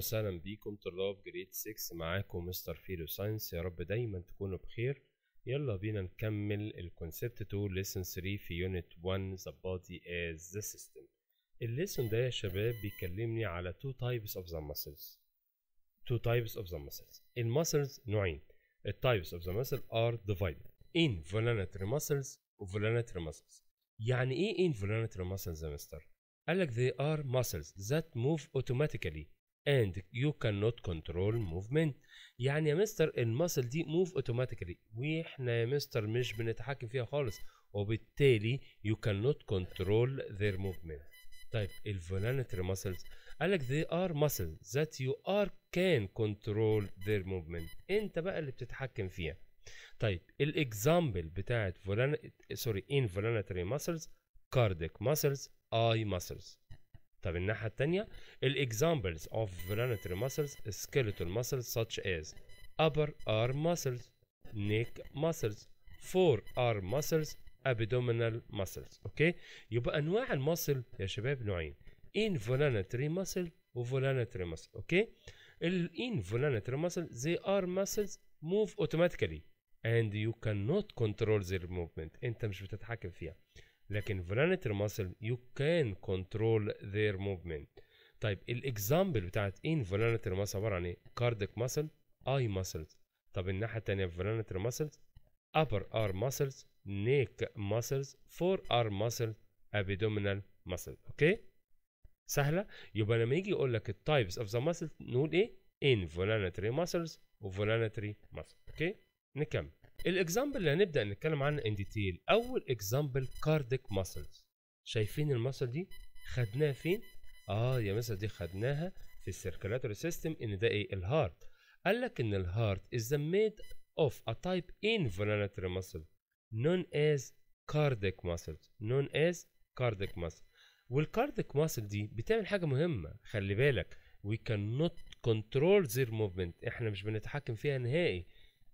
وسهلا بيكم طلاب جريد 6 معاكم مستر فيلو ساينس يا رب دايما تكونوا بخير يلا بينا نكمل الكونسبت 2 ليسن 3 في يونت 1 ذا بودي از ذا سيستم الليسن ده يا شباب بيكلمني على تو تايبس اوف ذا ماسلز تو تايبس اوف ذا ماسلز الماسلز نوعين التايبس اوف ذا ماسل ار divided ان فولانتري ماسلز وفولانتري ماسلز يعني ايه فولانتري ماسلز يا مستر؟ قال لك they are muscles that move automatically and you cannot control movement يعني يا مستر الماسل دي move automatically واحنا يا مستر مش بنتحكم فيها خالص وبالتالي you cannot control their movement طيب الفولانتري muscles قال لك they are muscles that you are can control their movement انت بقى اللي بتتحكم فيها طيب الاكزامبل بتاعت فولان سوري involuntary muscles cardiac muscles eye muscles طب الناحية التانية examples of voluntary muscles skeletal muscles such as upper arm muscles neck muscles forearm muscles abdominal muscles اوكي يبقى انواع المصل يا شباب نوعين involuntary muscle voluntary muscle اوكي ال involuntary muscles they are muscles move automatically and you cannot control their movement انت مش بتتحكم فيها لكن فلانتر ماسل يو كان كنترول ذير موفمنت طيب الاكزامبل بتاعت ان فلانتر ماسل عباره عن ايه كارديك ماسل اي ماسلز طب الناحيه الثانيه فلانتر ماسلز ار arm نيك neck فور ار ماسل ابيدومينال ماسل اوكي سهله يبقى لما يجي يقول لك التايبس اوف ذا ماسل نقول ايه ان involuntary ماسلز وvoluntary ماسل اوكي نكمل الاكزامبل اللي هنبدا نتكلم عنه ان ديتيل اول اكزامبل كارديك ماسلز شايفين الماسل دي خدناها فين اه يا مثلا دي خدناها في السيركيلاتوري سيستم ان ده ايه الهارت قال لك ان الهارت از ميد اوف ا تايب type involuntary نون از كارديك cardiac نون از كارديك cardiac والكارديك ماسل دي بتعمل حاجه مهمه خلي بالك وي كان نوت كنترول زير موفمنت احنا مش بنتحكم فيها نهائي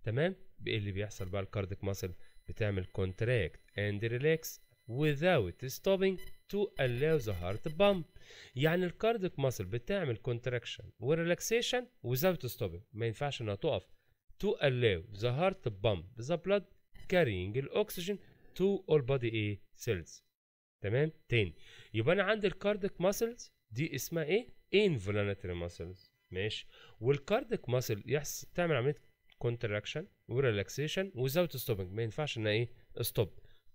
تمام بايه اللي بيحصل بقى الكارديك ماسل بتعمل كونتراكت اند ريلاكس without stopping to allow the heart pump يعني الكارديك ماسل بتعمل كونتراكشن وريلاكسيشن without stopping ما ينفعش انها تقف to allow the heart to pump the blood carrying الاكسجين to all body ايه cells تمام تاني يبقى انا عندي الكارديك ماسلز دي اسمها ايه involuntary muscles ماشي والكارديك ماسل يحصل تعمل عمليه contraction ورelaxation without stopping ما ينفعش ان ايه stop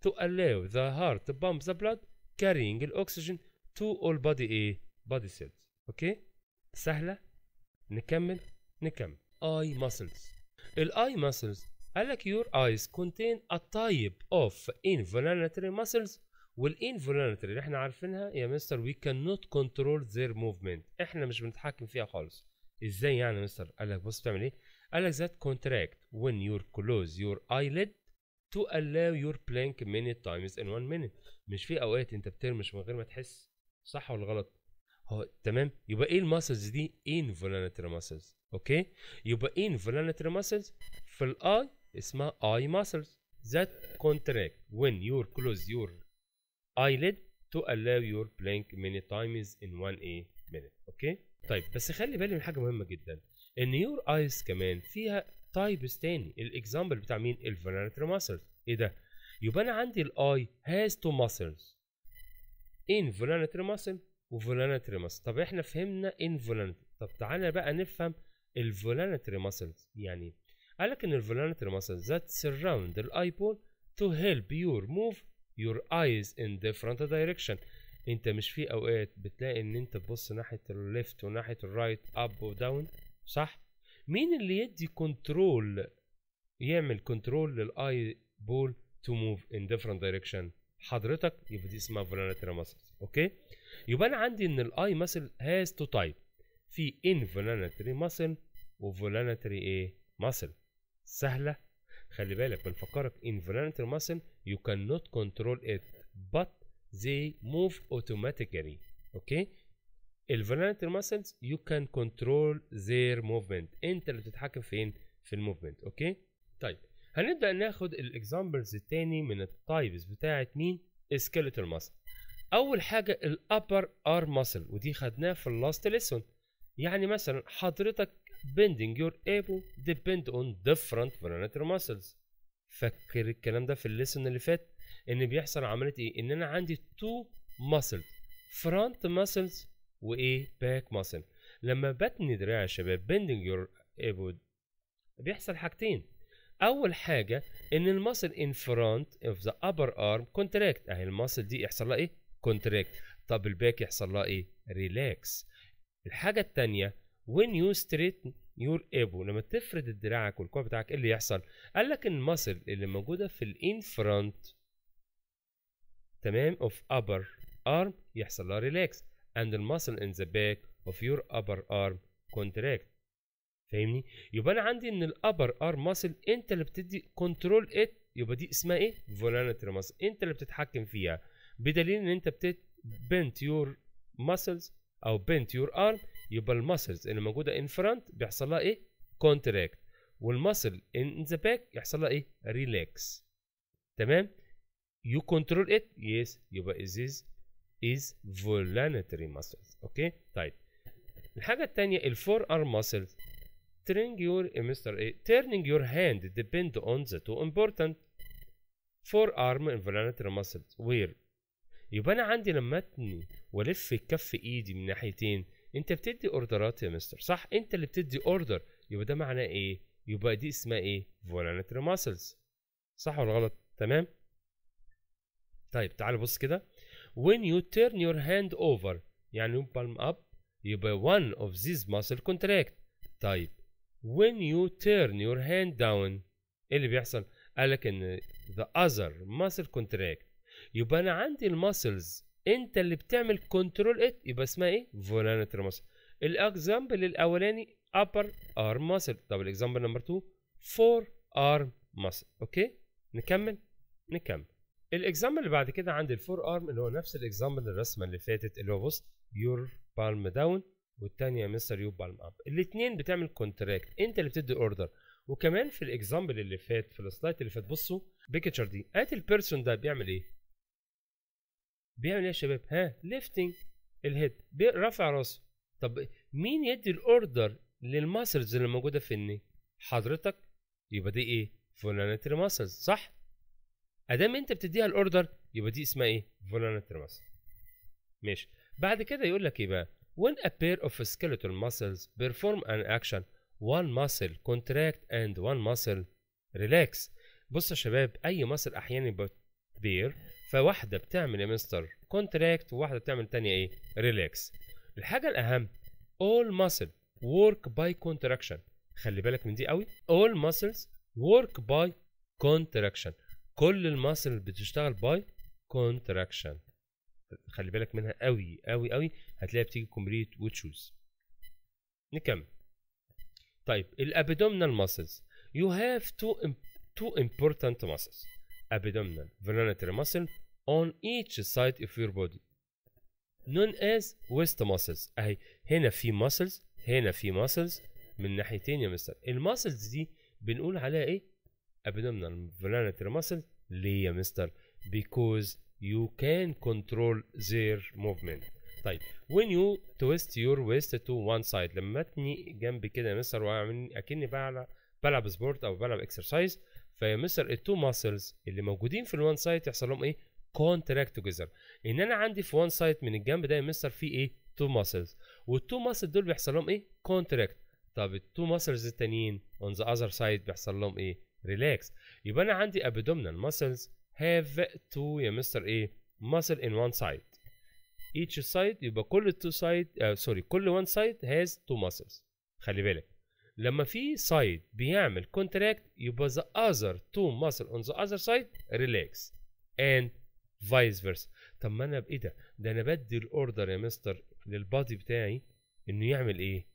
to allow the heart to pump the blood carrying الاكسجين to all body ايه body cells اوكي سهله نكمل نكمل eye muscles الاي muscles قال لك your eyes contain a type of involuntary muscles والinvoluntary اللي احنا عارفينها يا مستر we cannot control their movement احنا مش بنتحكم فيها خالص ازاي يعني يا مستر قال لك بص بتعمل ايه قالك Alazat contract when you close your eyelid to allow your plank many times in one minute مش في اوقات انت بترمش من غير ما تحس صح ولا غلط هو تمام يبقى ايه الماسلز دي involuntary muscles اوكي يبقى involuntary muscles في الاي اسمها اي muscles that contract when you close your eyelid to allow your plank many times in one a minute اوكي طيب بس خلي بالي من حاجه مهمه جدا ان يور ايز كمان فيها تايبس تاني الاكزامبل بتاع مين الفيرنتري ماسلز ايه ده يبقى انا عندي الاي هاز تو ماسلز انفولانتري ماسل وفولانتري ماسل طب احنا فهمنا انفولانتري طب تعالى بقى نفهم الفولانتري ماسلز يعني قال لك ان الفولانتري ماسلز that surround الاي بول to help يور move your eyes in different direction انت مش في اوقات بتلاقي ان انت تبص ناحيه الليفت وناحيه الرايت اب وداون صح مين اللي يدي كنترول يعمل كنترول للاي بول تو موف ان ديفرنت دايركشن حضرتك يبقى دي اسمها فولانتري ماسلز اوكي يبقى انا عندي ان الاي ماسل هاز تو تايب في انفولانتري ماسل وفولانتري ايه ماسل سهله خلي بالك بنفكرك ماسل muscle you cannot control it but they move automatically اوكي okay? الفولنتري ماسلز يو كان كنترول زير موفمنت انت اللي بتتحكم فين في الموفمنت اوكي طيب هنبدا ناخد الاكزامبلز التاني من التايبس بتاعه مين سكيلتال ماسل اول حاجه الابر ار ماسل ودي خدناها في اللاست ليسون يعني مثلا حضرتك bending your elbow ديبند اون ديفرنت voluntary muscles فاكر الكلام ده في الليسون اللي فات ان بيحصل عمليه ايه ان انا عندي تو muscles front muscles وايه باك ماسل لما بتني دراعي يا شباب بندنج يور ايبود بيحصل حاجتين اول حاجه ان الماسل ان فرونت اوف ذا ابر ارم كونتراكت اهي الماسل دي يحصل لها ايه كونتراكت طب الباك يحصل لها ايه ريلاكس الحاجه الثانيه when you straighten your elbow لما تفرد دراعك والكوع بتاعك ايه اللي يحصل قال لك ان الماسل اللي موجوده في الان فرونت تمام اوف ابر ارم يحصل لها ريلاكس and the muscle in the back of your upper arm contract فاهمني يبقى انا عندي ان الابر arm ماسل انت اللي بتدي كنترول ات يبقى دي اسمها ايه فولانتري ماسل انت اللي بتتحكم فيها بدليل ان انت بت بنت يور ماسلز او بنت يور ارم يبقى الماسلز اللي موجوده ان فرونت بيحصل لها ايه كونتراكت والماسل ان ذا باك يحصل لها ايه ريلاكس تمام يو كنترول ات يس يبقى ازيز is voluntary muscles اوكي طيب الحاجه الثانيه الفور forearm muscles turning your مستر eh, ايه turning your hand depend on the two important forearm involuntary muscles where يبقى انا عندي لما اتني والف الكف ايدي من ناحيتين انت بتدي اوردرات يا مستر صح انت اللي بتدي اوردر يبقى ده معناه ايه يبقى دي اسمها ايه voluntary muscles صح ولا غلط تمام طيب تعال بص كده when you turn your hand over يعني palm up يبقى one of these muscle contract طيب when you turn your hand down ايه اللي بيحصل قال لك ان the other muscle contract يبقى انا عندي المسلز انت اللي بتعمل كنترول ات يبقى اسمها ايه فولانتري muscle الاكزامبل الاولاني upper arm muscle طب الاكزامبل نمبر 2 فور arm muscle اوكي نكمل نكمل الاكزامبل اللي بعد كده عندي الفور ارم اللي هو نفس الاكزامبل الرسمه اللي فاتت اللي هو بص يور بالم داون والثانيه مستر يور بالم اب الاثنين بتعمل كونتراكت انت اللي بتدي اوردر وكمان في الاكزامبل اللي فات في السلايد اللي فات بصوا بيكتشر دي هات البيرسون ده بيعمل ايه بيعمل ايه يا شباب ها ليفتنج الهيد رافع راسه طب مين يدي الاوردر للماسلز اللي موجوده في الني حضرتك يبقى دي ايه فولانتري ماسلز صح ادام انت بتديها الاوردر يبقى دي اسمها ايه؟ فولانتري ماسل ماشي بعد كده يقول لك ايه بقى؟ When a pair of skeletal muscles perform an action one muscle contract and one muscle relax بص يا شباب اي مصل احيانا بير فواحده بتعمل يا مستر كونتراكت وواحده بتعمل تانية ايه ريلاكس الحاجه الاهم all muscle work by contraction خلي بالك من دي قوي all muscles work by contraction كل الماسل بتشتغل باي كونتراكشن خلي بالك منها قوي قوي قوي هتلاقيها بتيجي كومبليت وتشوز نكمل طيب الابدومينال ماسلز يو هاف تو تو important ماسلز abdominal venulatory ماسل on each side of your body known as ويست ماسلز اهي هنا في ماسلز هنا في ماسلز من ناحيتين يا مستر الماسلز دي بنقول عليها ايه abdominal venulated muscle اللي هي مستر because you can control their movement طيب when you twist your waist to one side لما تني جنب كده يا مستر واعمل اكني بلعب بلعب سبورت او بلعب اكسرسايز فيا مستر التو ماسلز اللي موجودين في الوان سايد يحصل لهم ايه كونتراكت توجذر ان انا عندي في وان سايد من الجنب ده يا مستر في ايه تو ماسلز والتو ماسل دول بيحصل لهم ايه كونتراكت طب التو ماسلز التانيين اون ذا اذر سايد بيحصل لهم ايه ريلاكس يبقى انا عندي abdominal muscles have two يا مستر ايه ماسل ان one side each side يبقى كل تو side سوري آه، كل one side has two muscles خلي بالك لما في سايد بيعمل كونتراكت يبقى the other two ماسل on the other side ريلاكس and vice versa طب ما انا بايه ده ده انا بدي الاوردر يا مستر للبادي بتاعي انه يعمل ايه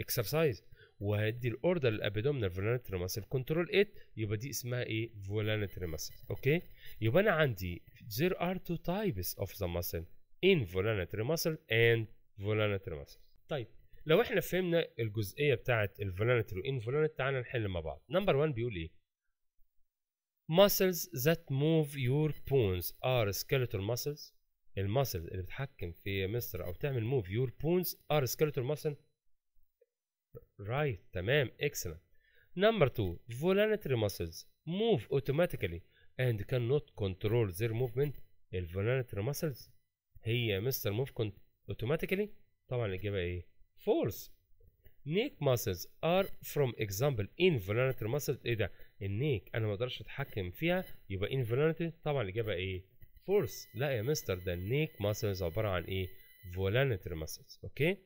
اكسرسايز وهدي الاوردر للابيدومينال فولانتري ماسل كنترول 8 يبقى دي اسمها ايه فولانتري ماسل اوكي يبقى انا عندي ار تو تايبس اوف ذا ماسل ان فولانتري ماسل اند فولانتري ماسل طيب لو احنا فهمنا الجزئيه بتاعه الفولانتري فولانتري تعالى نحل مع بعض نمبر 1 بيقول ايه muscles that move your bones are skeletal muscles المسلز اللي بتحكم في مصر او تعمل موف يور بونز ار سكيلتور ماسل Right, تمام, excellent. Number two, voluntary muscles move automatically and cannot control their movement. الvoluntary muscles هي مستر موف automatically. طبعا الإجابة إيه؟ False. Neck muscles are from example involuntary muscles. إيه ده؟ النيك أنا ما أقدرش أتحكم فيها يبقى involuntary. طبعا الإجابة إيه؟ False. لا يا مستر ده النيك muscles عبارة عن إيه؟ voluntary muscles. أوكي؟ okay?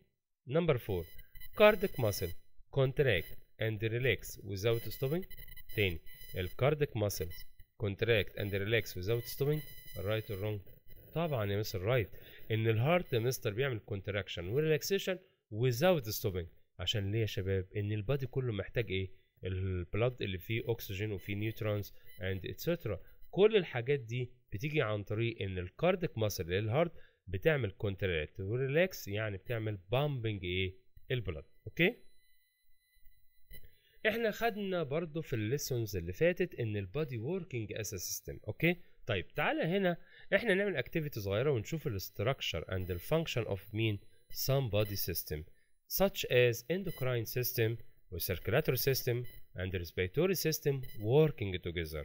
Number four. cardiac muscle contract and relax without stopping تاني ال cardiac muscles contract and relax without stopping right or wrong طبعا يا مستر رايت ان الهارت مستر بيعمل كونتراكشن وريلاكسيشن without stopping عشان ليه يا شباب ان البادي كله محتاج ايه البلد اللي فيه اكسجين وفيه نيوترونز اند اتسترا كل الحاجات دي بتيجي عن طريق ان الكارديك ماسل للهارت بتعمل كونتراكت وريلاكس يعني بتعمل بامبنج ايه البلد اوكي احنا خدنا برضو في الليسونز اللي فاتت ان البادي ووركينج اس سيستم اوكي طيب تعالى هنا احنا نعمل اكتيفيتي صغيره ونشوف الاستراكشر اند الفانكشن اوف مين some body system such as endocrine system circulatory system and respiratory system working together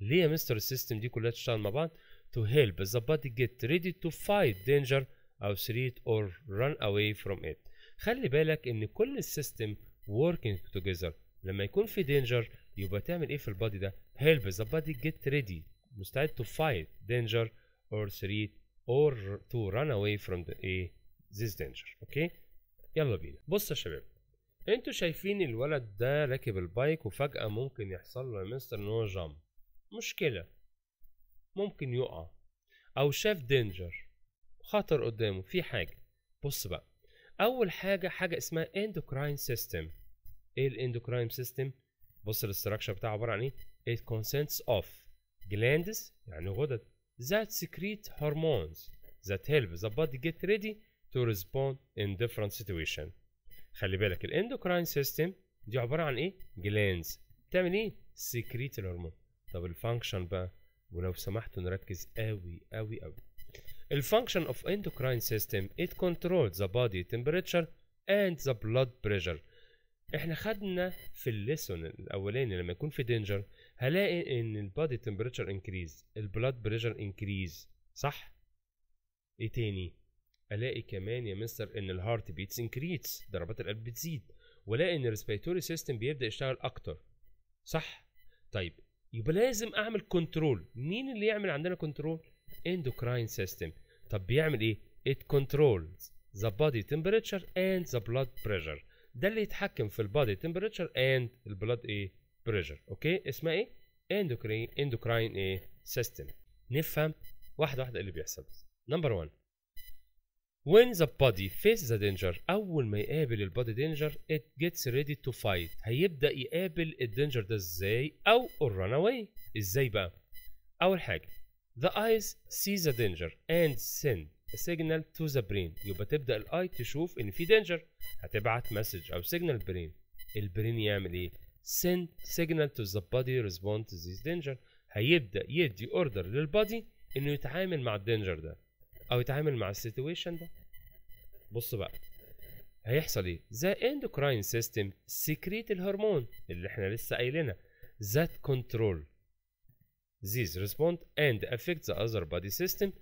ليه يا مستر السيستم دي كلها تشتغل مع بعض to help the body get ready to fight danger or threat or run away from it خلي بالك ان كل السيستم working together لما يكون في دينجر يبقى تعمل ايه في البادي ده help the body get ready مستعد to fight danger or threat or to run away from the ايه this danger اوكي يلا بينا بص يا شباب انتوا شايفين الولد ده راكب البايك وفجأة ممكن يحصل له مستر ان هو جامب مشكلة ممكن يقع او شاف دينجر خطر قدامه في حاجة بص بقى اول حاجه حاجه اسمها endocrine system ايه الاندوكراين سيستم بص الاستراكشر بتاعه عباره عن ايه ات كونسنتس اوف جلاندز يعني غدد ذات سيكريت هرمونز ذات هيلب ذا بودي جيت ريدي تو ريسبوند ان ديفرنت سيتويشن خلي بالك الاندوكراين سيستم دي عباره عن ايه جلاندز بتعمل ايه سيكريت الهرمون طب الفانكشن بقى ولو سمحتوا نركز قوي قوي قوي الفانكشن اوف اندوكراين سيستم ات controls ذا بودي temperature اند ذا blood بريشر احنا خدنا في الليسون الاولاني لما يكون في دينجر هلاقي ان البادي تمبريتشر انكريز البلاد بريشر انكريز صح ايه تاني الاقي كمان يا مستر ان الهارت بيتس انكريز ضربات القلب بتزيد والاقي ان الريسبيراتوري سيستم بيبدا يشتغل اكتر صح طيب يبقى لازم اعمل كنترول مين اللي يعمل عندنا كنترول اندوكراين سيستم طب بيعمل ايه؟ it controls the body temperature and the blood pressure ده اللي يتحكم في البادي temperature and البلاد ايه؟ pressure اوكي اسمها ايه؟ endocrine endocrine ايه؟ system نفهم واحده واحده اللي بيحصل نمبر 1 When the body faces the danger أول ما يقابل البادي danger it gets ready to fight هيبدأ يقابل الدينجر ده ازاي أو run away ازاي بقى؟ أول حاجة The eyes see the danger and send a signal to the brain يبقى تبدأ الاي تشوف ان في danger هتبعت مسج او signal brain البرين يعمل ايه send signal to the body respond to this danger هيبدأ يدي اوردر للبادي انه يتعامل مع الدينجر ده او يتعامل مع السيتويشن ده بص بقى هيحصل ايه the endocrine system secrete الهرمون اللي احنا لسه قايلينها that control these respond and affect the other body system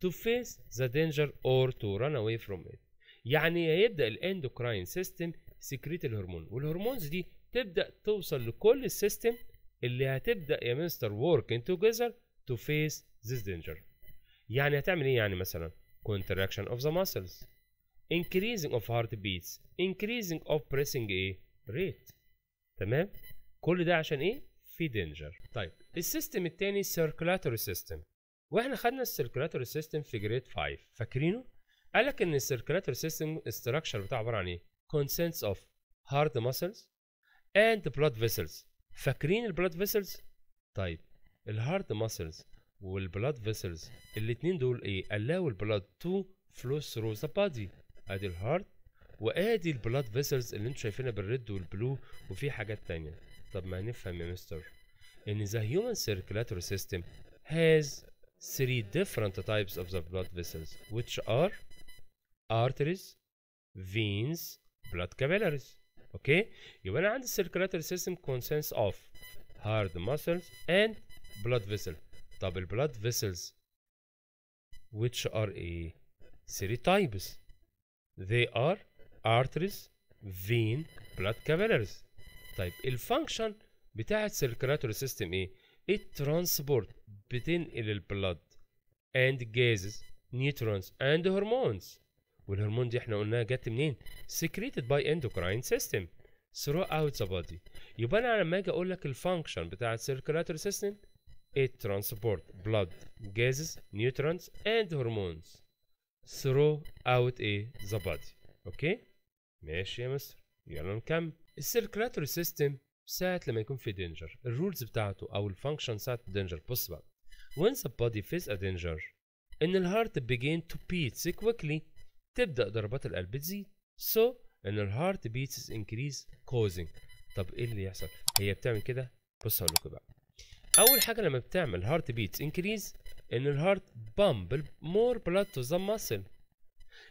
to face the danger or to run away from it يعني هيبدأ الاندوكراين سيستم سكريت الهرمون والهرمونز دي تبدأ توصل لكل السيستم اللي هتبدأ يا مستر working together to face this danger يعني هتعمل ايه يعني مثلا contraction of the muscles increasing of heartbeats increasing of pressing a rate تمام كل ده عشان ايه في دينجر طيب السيستم الثاني السيركولاتوري سيستم واحنا خدنا السيركولاتوري سيستم في جريد 5 فاكرينه قال لك ان السيركولاتوري سيستم استراكشر بتاعه عباره عن ايه كونسنس of hard muscles and blood vessels فاكرين البلاد فيسلز طيب الهارد ماسلز والبلاد فيسلز الاتنين دول ايه allow البلاد تو flow through the body ادي الهارد وادي البلاد فيسلز اللي انتم شايفينها بالريد والبلو وفي حاجات تانية The many نفهم in the human circulatory system has three different types of the blood vessels which are arteries veins blood capillaries okay you يبقى أنا the circulatory system consists of hard muscles and blood vessel Double blood vessels which are a three types they are arteries vein blood capillaries طيب الفانكشن بتاعت سيركيلاتوري سيستم ايه؟ ات ترانسبورت بتنقل البلد اند جازز نيوترونز اند هرمونز والهرمون دي احنا قلناها جت منين؟ باي اندوكراين سيستم ثرو اوت ذا بودي يبقى انا لما اجي اقول لك الفانكشن بتاعت سيركيلاتوري سيستم ات ترانسبورت بلد جازز نيوترونز اند هرمونز ثرو اوت ايه ذا بودي اوكي ماشي يا مستر يلا نكمل السيركلاتوري سيستم ساعة لما يكون في دينجر الرولز بتاعته او الفانكشن ساعة بص بقى when the body feels a danger ان الهارت begin to beat quickly تبدأ ضربات القلب تزيد so ان الهارت beats is increase causing طب ايه اللي يحصل هي بتعمل كده بص هقول لكم بقى اول حاجه لما بتعمل هارت بيت انكريز ان الهارت بامب مور بلاد تو ذا ماسل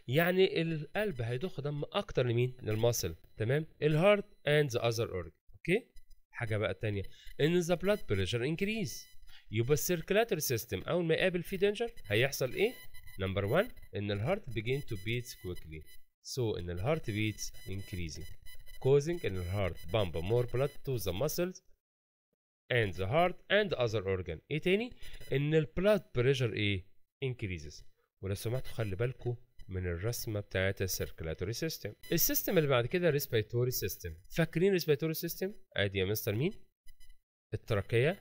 يعني القلب هيضخ دم اكتر لمين للماسل تمام الهارت اند ذا اذر اورج اوكي حاجه بقى ثانيه ان ذا بلاد بريشر انكريز يبقى السيركلاتري سيستم اول ما يقابل فيه دينجر هيحصل ايه نمبر 1 ان الهارت بيجين تو بيت كويكلي سو ان الهارت بيتس انكريزنج causing ان الهارت بامب مور blood تو ذا muscles and the heart and other organ ايه تاني ان البلاد بريشر ايه increases ولو سمحتوا خلي بالكم من الرسمه بتاعت السيركلاتوري سيستم السيستم اللي بعد كده ريسبيتوري سيستم فاكرين ريسبيتوري سيستم ادي يا مستر مين التراكيه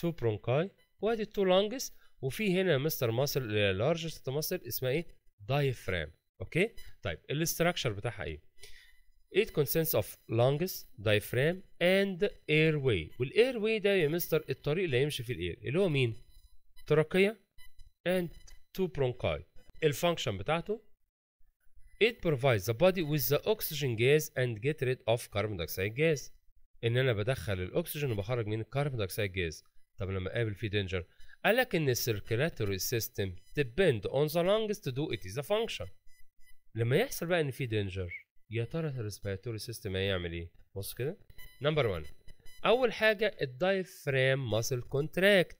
تو برونكاي وادي التو لانجس وفي هنا مستر ماسل لارجست ماسل اسمها ايه دايفرام اوكي طيب الاستراكشر بتاعها ايه It consists of lungs, diaphragm and airway والايروي ده يا مستر الطريق اللي هيمشي فيه الاير اللي هو مين؟ تراكية and two bronchi الفانكشن بتاعته it provides the body with the oxygen gas and get rid of carbon dioxide gas ان انا بدخل الاكسجين وبخرج من الكربون دايوكسيد جاز طب لما قابل في دينجر قال لك ان السيركيلاتوري سيستم depend on the lungs to do it is a function لما يحصل بقى ان في دينجر يا ترى الريسبيراتوري سيستم هيعمل ايه بص كده نمبر 1 اول حاجه الدايفرام ماسل كونتراكت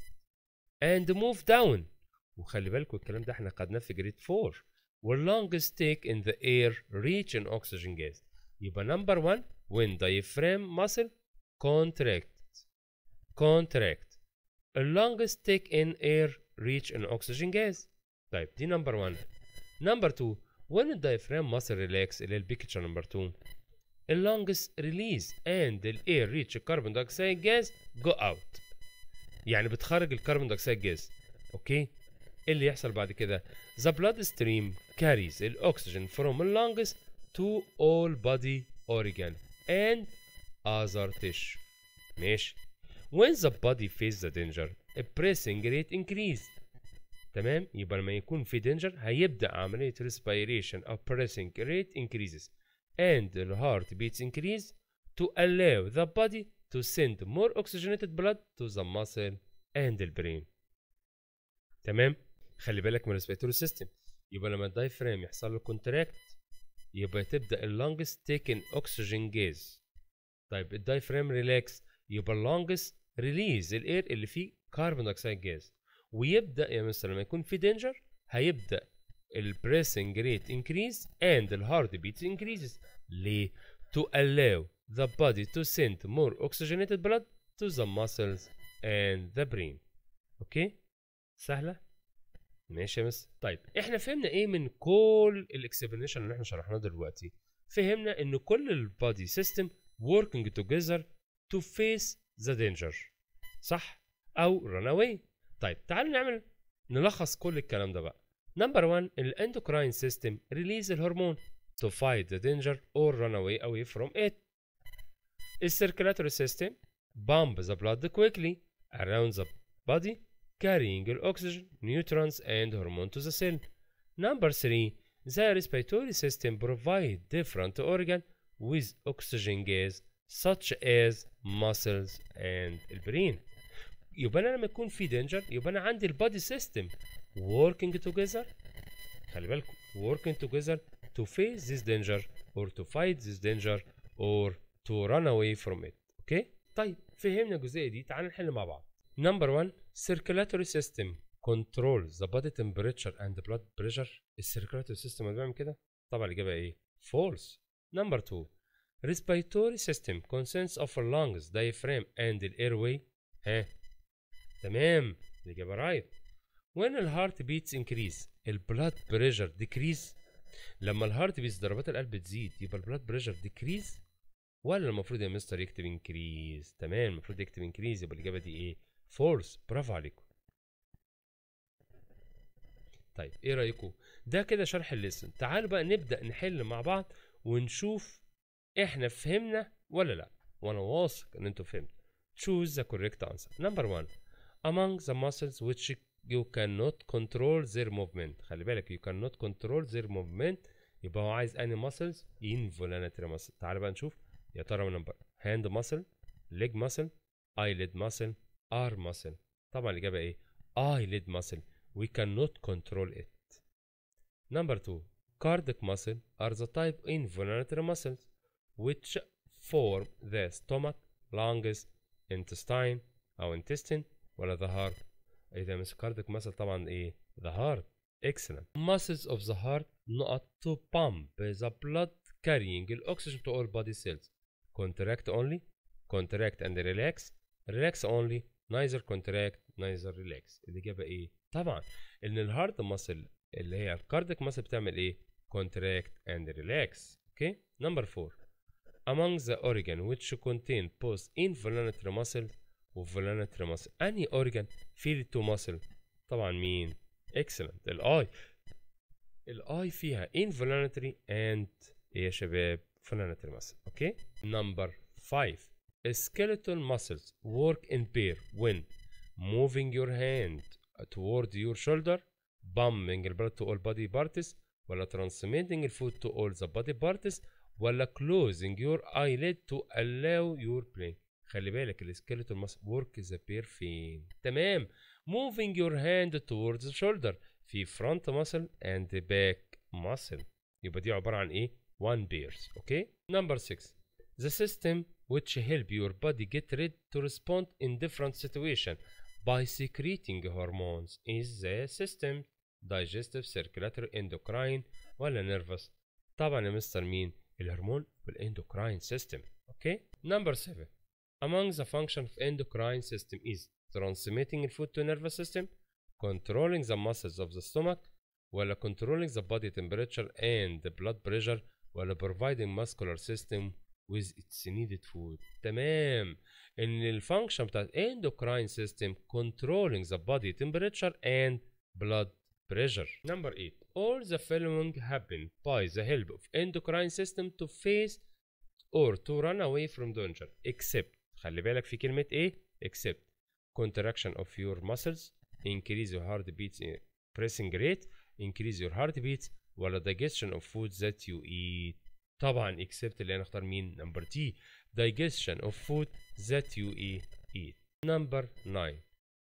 and move down وخلي بالكم الكلام ده احنا خدناه في جريد 4 واللونجست تيك ان ذا اير ريتش ان اوكسجين جاز يبقى نمبر 1 when diaphragm muscle contract contract longest take in air reach an oxygen gas طيب دي نمبر 1 نمبر 2 when diaphragm muscle relax اللي هي البيكتشر نمبر 2 longest release and the air reach carbon dioxide gas go out يعني بتخرج الكربون دايوكسيد جاز اوكي اللي يحصل بعد كده the blood stream carries oxygen from the lungs to all body organ and other tissue when the body faces the danger a pressing rate increase تمام يبقى لما يكون في danger هيبدأ عملية respiration of pressing rate increases and the heart beats increase to allow the body to send more oxygenated blood to the muscle and the brain تمام خلي بالك من الريسبيراتوري سيستم يبقى لما الدايفرام يحصل له كونتراكت يبقى تبدا اللونجست تيكن اوكسجين جاز طيب الدايفرام ريلاكس يبقى اللونجست ريليز الاير اللي فيه كاربون دايوكسيد جاز ويبدا يا مستر لما يكون في دينجر هيبدا البريسنج ريت انكريز اند الهارد بيت انكريز ليه؟ تو الاو ذا بودي تو send مور اوكسجينيتد بلاد تو ذا ماسلز اند ذا برين اوكي؟ سهله؟ ماشي يا مس طيب احنا فهمنا ايه من كل الاكسبلانيشن اللي احنا شرحناه دلوقتي فهمنا ان كل البادي سيستم working together to face the danger صح او run away طيب تعالوا نعمل نلخص كل الكلام ده بقى نمبر 1 الاندوكراين سيستم ريليز الهرمون to fight the danger or run away away from it السيركلاتوري سيستم بامب ذا بلاد quickly around the body carrying oxygen, neutrons, and hormone to the cell. Number three, the respiratory system provides different organs with oxygen gas such as muscles and the brain. You انا لما يكون في danger يبقى انا عندي body system working together خلي working together to face this danger or to fight this danger or to run away from it. اوكي؟ okay? طيب فهمنا الجزئيه دي تعال نحل مع بعض. نمبر 1 circulatory system control the body temperature and blood pressure الcirculatory system اللي بيعمل كده طبعا الاجابه ايه false نمبر 2 respiratory system consists of lungs diaphragm and the airway ها تمام الاجابه right when the heart beats increase ال blood pressure decrease لما الهارت بيتس ضربات القلب تزيد يبقى البلاد بريشر ديكريز ولا المفروض يا مستر يكتب انكريز تمام المفروض يكتب انكريز يبقى الاجابه دي ايه فورس برافو عليكم طيب ايه رايكم ده كده شرح الليسن تعالوا بقى نبدا نحل مع بعض ونشوف احنا فهمنا ولا لا وانا واثق ان انتوا فهمتوا choose the correct answer number one among the muscles which you cannot control their movement خلي بالك you cannot control their movement يبقى هو عايز any muscles involuntary muscles تعال بقى نشوف يا ترى من number hand muscle leg muscle eyelid muscle Our muscle طبعا الإجابة إيه eyelid muscle we cannot control it number two cardiac muscle are the type involuntary muscles which form the stomach lungs intestine أو intestine ولا the heart إذا مش cardiac muscle طبعا إيه the heart excellent muscles of the heart not to pump the blood carrying oxygen to all body cells contract only contract and relax relax only نايزر كونتراكت نايزر ريلاكس الاجابه ايه طبعا ان الهارت ماسل اللي هي الكاردك ماسل بتعمل ايه كونتراكت اند ريلاكس اوكي نمبر 4 among the organ which contain both involuntary muscle voluntary muscle اني organ فيه تو muscle طبعا مين excellent الاي الاي فيها involuntary and إيه يا شباب voluntary muscle اوكي نمبر 5 Skeletal muscles work in pair when moving your hand toward your shoulder, bumping the blood to all body parts, ولا transmitting food to all the body parts, ولا closing your eyelid to allow your playing. خلي بالك السكيلتون ماسل work a pair فين؟ تمام. Moving your hand towards the shoulder في front muscle and back muscle. يبقى دي عبارة عن ايه؟ one pairs. okay? Number 6. The system which help your body get ready to respond in different situations by secreting hormones in the system digestive circulatory endocrine ولا nervous طبعا يا مستر مين الهرمون والاندوكراين system okay number 7 among the function of endocrine system is transmitting food to nervous system controlling the muscles of the stomach ولا controlling the body temperature and the blood pressure ولا providing muscular system with its needed food تمام ان الفانكشن بتاع endocrine system controlling the body temperature and blood pressure number 8 all the following happen by the help of endocrine system to face or to run away from danger except خلي بالك في كلمة ايه except contraction of your muscles increase your heartbeat pressing rate increase your heartbeat the digestion of food that you eat طبعا accept اللي هنختار مين number T digestion of food that you eat number 9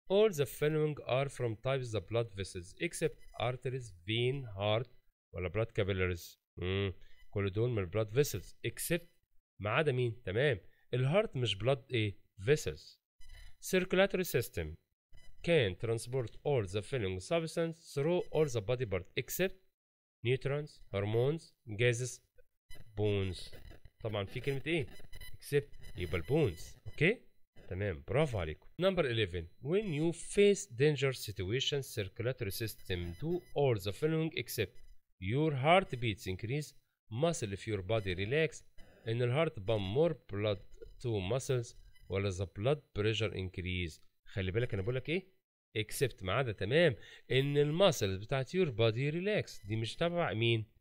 all the following are from types the blood vessels except arteries vein heart ولا blood capillaries مم. كل دول من blood vessels except ما عدا مين تمام الهارت مش blood ايه vessels circulatory system can transport all the filling substance through all the body part except nutrients hormones gases بونز طبعا في كلمه ايه اكسبت يبقى البونز اوكي تمام برافو عليكم نمبر 11 when you face danger situation circulatory system do all the following except your heart beats increase muscle if your body relax and the heart pump more blood to muscles ولا the blood pressure increase خلي بالك انا بقول لك ايه except ما عدا تمام ان المسلز بتاعت your body relax دي مش تبع مين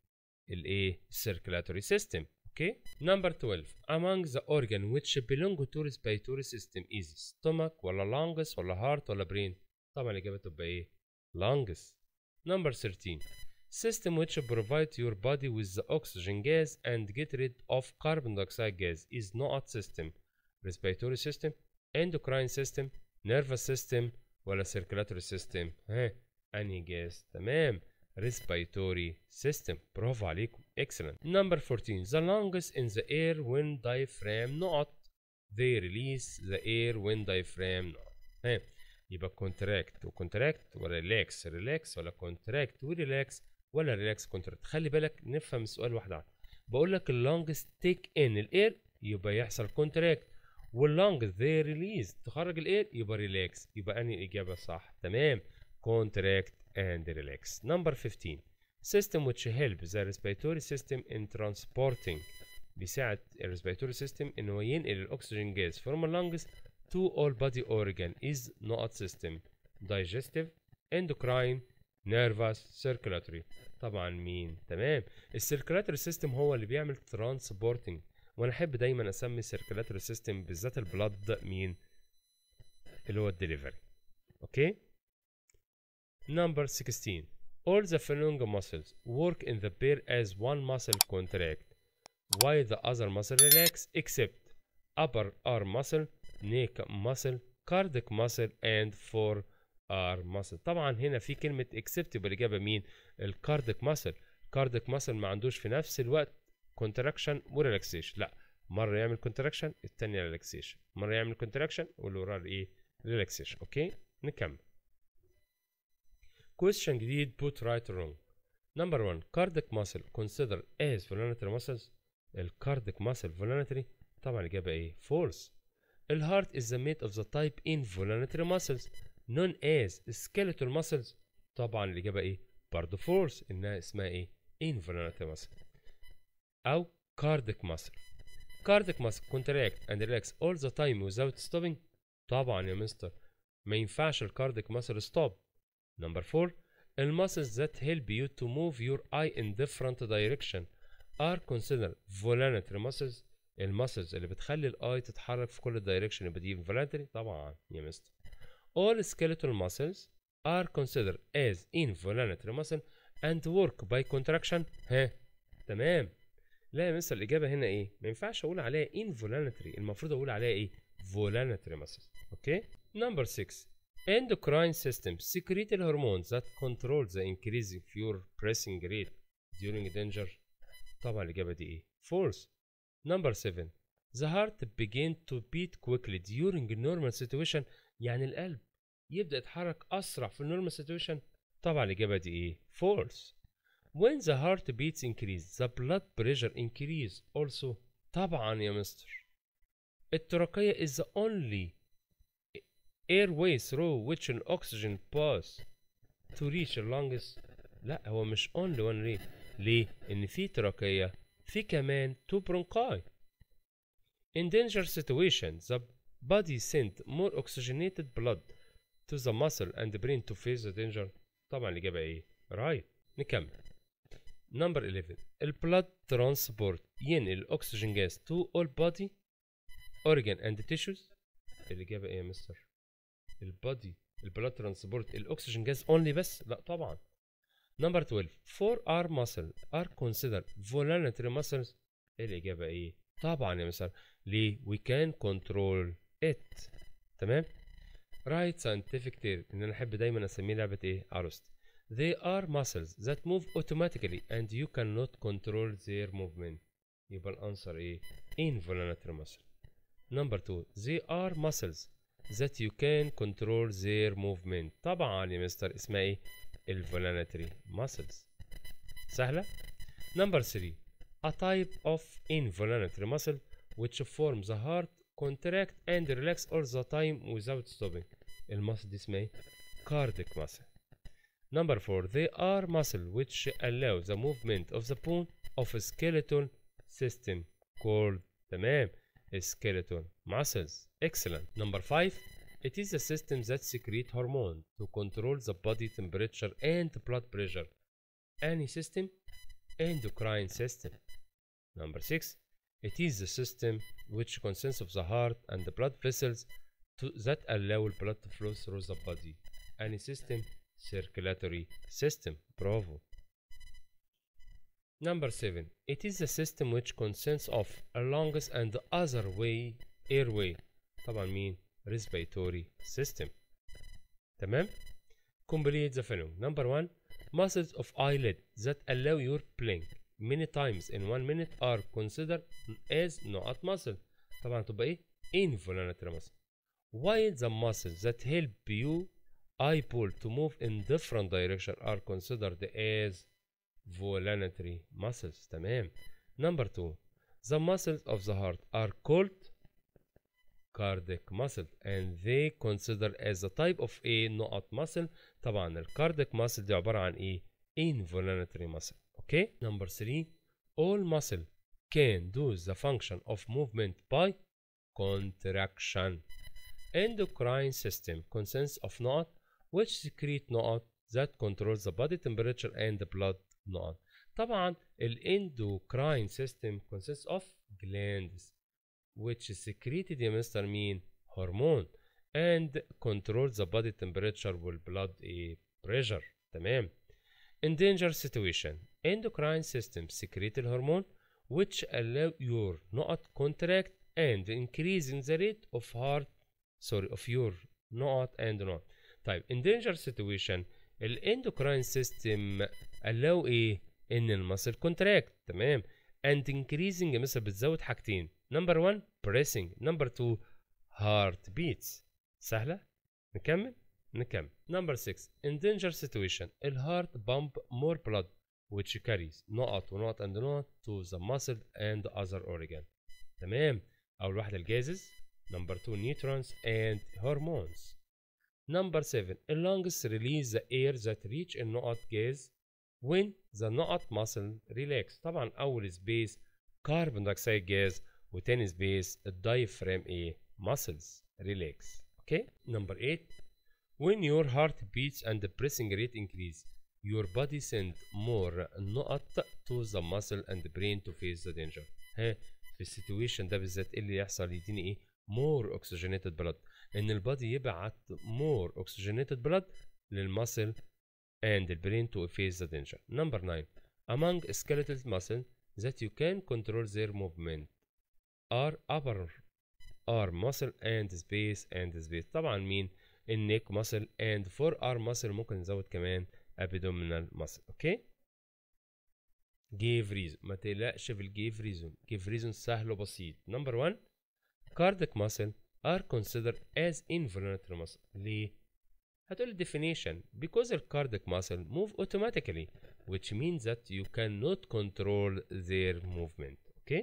الايه circulatory system okay number 12 among the organ which belong to respiratory system is stomach ولا lungs ولا heart ولا brain طبعا الاجابه تبقى ايه lungs number 13 system which provide your body with the oxygen gas and get rid of carbon dioxide gas is not system respiratory system endocrine system nervous system ولا circulatory system ها انهي جاز تمام respiratory system برافو عليكم excellent number 14 the lungs in the air when diaphragm not they release the air when diaphragm not ها يبقى contract و contract ورelax relax relax ولا contract و relax ولا relax contract خلي بالك نفهم السؤال واحده واحده بقول لك ال lungs take in the air يبقى يحصل contract واللنجز they release تخرج الاير يبقى ريلاكس يبقى انهي الاجابه صح تمام contract and relax. Number 15 system which help the respiratory system in transporting بيساعد ال respiratory system إن هو ينقل الأكسجين gas from the lungs to all body organ is not system digestive endocrine nervous circulatory طبعا مين تمام السيركلاتوري سيستم هو اللي بيعمل ترانسبورتنج وانا احب دايما اسمي السيركلاتوري سيستم بالذات البلد مين اللي هو الدليفري اوكي Number 16. All the phalangeal muscles work in the pair as one muscle contract, while the other muscle relax except upper arm muscle, neck muscle, cardiac muscle and for forearm muscle. طبعا هنا في كلمة acceptable الإجابة مين؟ الكارديك ماسل. كارديك ماسل ما عندوش في نفس الوقت contraction وريلاكسيشن، لا مرة يعمل contraction الثانية ريلاكسيشن. مرة يعمل contraction واللي وراه إيه؟ ريلاكسيشن. أوكي؟ نكمل. Question جديد put right or wrong Number 1 cardiac muscle considered as voluntary muscles الكارديك muscle voluntary طبعا الإجابة إيه false الهارت is the mate of the type involuntary muscles known as skeletal muscles طبعا الإجابة إيه برضه false إنها اسمها إيه involuntary muscle أو cardiac muscle cardiac muscle contract and relax all the time without stopping طبعا يا مستر ما ينفعش الكارديك muscle stop Number the muscles that help you to move your eye in different direction are considered voluntary muscles الماسلز اللي بتخلي الاي تتحرك في كل الدايركشن يبقى دي involuntary طبعا يا مستر all skeletal muscles are considered as involuntary muscle and work by contraction ها تمام لا يا مستر الاجابه هنا ايه ما ينفعش اقول عليها involuntary المفروض اقول عليها ايه voluntary muscles اوكي okay? number 6 Endocrine system secreted hormones that control the increasing fuel pressing rate during danger. طبعا الإجابة دي إيه؟ false. Number 7 The heart begin to beat quickly during normal situation يعني القلب يبدأ يتحرك أسرع في normal situation طبعا الإجابة دي إيه؟ false. When the heart beats increase the blood pressure increase also طبعا يا مستر الترقية is the only airways through which an oxygen pass to reach the lungs لا هو مش only one ليه ليه ان في تراكية في كمان two bronchi in danger situations, the body sent more oxygenated blood to the muscle and the brain to face the danger طبعا الإجابة إيه right نكمل number 11 ال blood transport ينقل oxygen gas to all body organ and tissues الإجابة إيه يا مستر البادي البلاد ترانسبورت الاكسجين جاز اونلي بس لا طبعا نمبر 12 فور ار ماسل ار كونسيدر فولانتري ماسلز الاجابه ايه طبعا يا مثلا ليه وي كان كنترول ات تمام رايت ساينتفك تير ان انا احب دايما اسميه لعبه ايه عروست they are muscles that move automatically and you cannot control their movement يبقى الانسر ايه involuntary muscle number 2 they are muscles that you can control their movement طبعا يا مستر اسمها ايه الفولانتري muscles سهلة number 3 a type of involuntary muscle which forms the heart contract and relax all the time without stopping المسل دي اسمها ايه cardiac muscle number 4 they are muscle which allow the movement of the bone of a skeletal system called تمام skeleton, muscles. Excellent. Number 5. It is a system that secretes hormone to control the body temperature and blood pressure. Any system? Endocrine system. Number 6. It is the system which consists of the heart and the blood vessels to, that allow blood to flow through the body. Any system? Circulatory system. Bravo. Number 7. It is a system which consists of a longest and the other way airway طبعا min respiratory system تمام complete the following number 1 muscles of eyelid that allow your blink many times in one minute are considered as not muscle طبعا تبقى ايه involuntary muscle while the muscles that help you eyeball to move in different direction are considered as voluntary muscles تمام number two the muscles of the heart are called cardiac muscle and they consider as a type of a not muscle طبعا cardiac muscle دي عبارة عن involuntary muscle okay number three all muscle can do the function of movement by contraction endocrine system consists of not which secrete not that controls the body temperature and the blood نقط طبعا الاندوكراين system consists of glands which secreted يا مستر مين هرمون and controls the body temperature with blood eh, pressure تمام in danger situation endocrine system secrete الهرمون which allow your نقط contract and increasing the rate of heart sorry of your نقط and نقط طيب in danger situation الendocrine system قال له ايه ان المسل كونتراكت تمام and increasing مثل بتزود حاجتين نمبر 1 pressing نمبر 2 heart beats سهله نكمل نكمل نمبر 6 in danger situation الهارت بامب more blood which carries نقط ونقط and نقط to the muscle and the other organ تمام اول واحده الجازز نمبر 2 neutrons and hormones نمبر 7 lungs release the air that reach النقط جاز when the knot muscle relax طبعا اول سبيس كاربون دايوكسيد جاز وتاني سبيس الدايفرام ايه muscles relax okay number 8 when your heart beats and the pressing rate increase your body send more نقط to the muscle and the brain to face the danger ها في السيتويشن ده بالذات ايه اللي يحصل يديني ايه more oxygenated blood ان البادي يبعت more oxygenated blood للمسل and the brain to face the danger. Number 9. Among skeletal muscles that you can control their movement are upper arm muscle and space and space. طبعا مين؟ النيك muscle and forearm muscle ممكن نزود كمان abdominal muscle. اوكي؟ give reason ما تقلقش في give reason. give reason سهل وبسيط. Number 1 cardiac muscle are considered as involuntary muscle. ليه؟ هتقول definition because the cardiac muscle move automatically which means that you cannot control their movement okay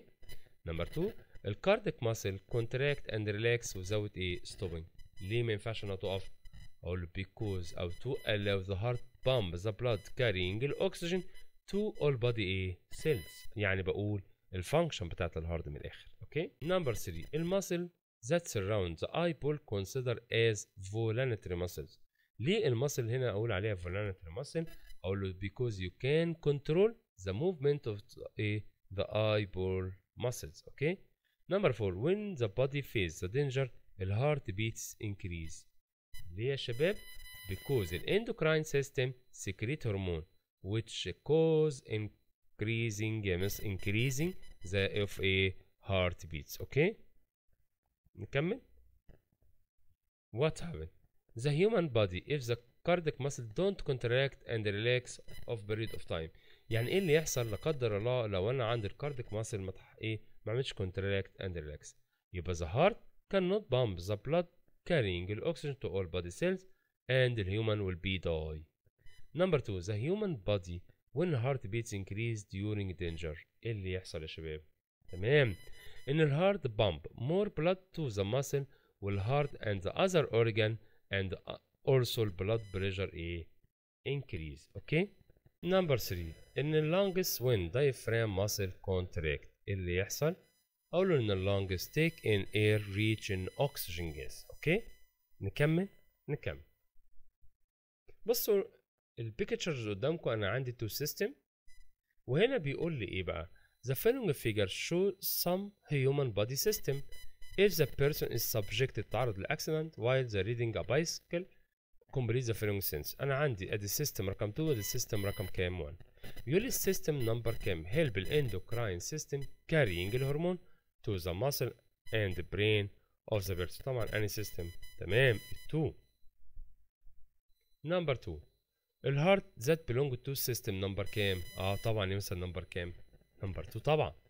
number two the cardiac muscle contract and relax without a stopping ليه ما ينفعش انها all because of to allow the heart pump the blood carrying the oxygen to all body a cells يعني بقول الفانكشن بتاعت الهارد من الاخر اوكي نمبر 3 المسل that surround the eyeball considered as voluntary muscles ليه المصل هنا اقول عليها فولانت الماسل اقول له because you can control the movement of the, the eyeball muscles okay number four when the body faces the danger the heart beats increase ليه يا شباب because the endocrine system secrete hormone which cause increasing yes, increasing the of a heartbeats okay نكمل what happened the human body if the cardiac muscle don't contract and relax of period of time يعني ايه اللي يحصل لا قدر الله لو انا عندي الكارديك ماسل ما ايه ما عملش كونتراكت اند ريلاكس يبقى the heart cannot pump the blood carrying oxygen to all body cells and the human will be die number two the human body when heart beats increase during danger ايه اللي يحصل يا شباب تمام ان الهارت pump more blood to the muscle will والهارت and the other organ and uh, also blood pressure is increased okay number 3 in the lungs when diaphragm muscle contract اللي يحصل اقول the lungs take in air reach in oxygen gas okay نكمل نكمل بصوا البيكتشرز قدامكم انا عندي تو سيستم وهنا بيقول لي ايه بقى the following figure show some human body system if the person is subjected to تعرض accident while they're riding a bicycle complete the following sentence أنا عندي أدي system رقم 2 The system رقم كام 1 بيقول system number كام help endocrine system carrying hormone to the muscle and the brain of the person طبعا any system تمام 2 number 2 الهارت that belong to system number كام اه طبعا يمثل number كام number 2 طبعا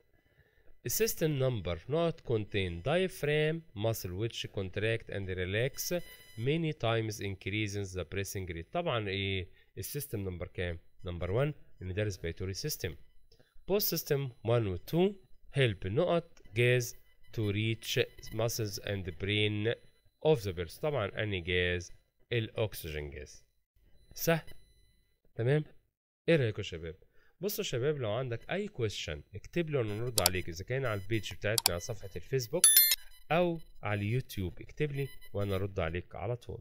System number not contain diaphragm muscle which contract and relax many times increases the pressing rate طبعا ايه السيستم number كام number 1 ان ده respiratory system both system 1 و 2 help not gas to reach muscles and brain of the person طبعا اني gas الاكسجين gas صح؟ تمام ايه رايكم يا شباب بصوا يا شباب لو عندك اي كويشن اكتب لي ونرد عليك اذا كان على البيج بتاعتنا على صفحه الفيسبوك او على اليوتيوب اكتب لي وانا ارد عليك على طول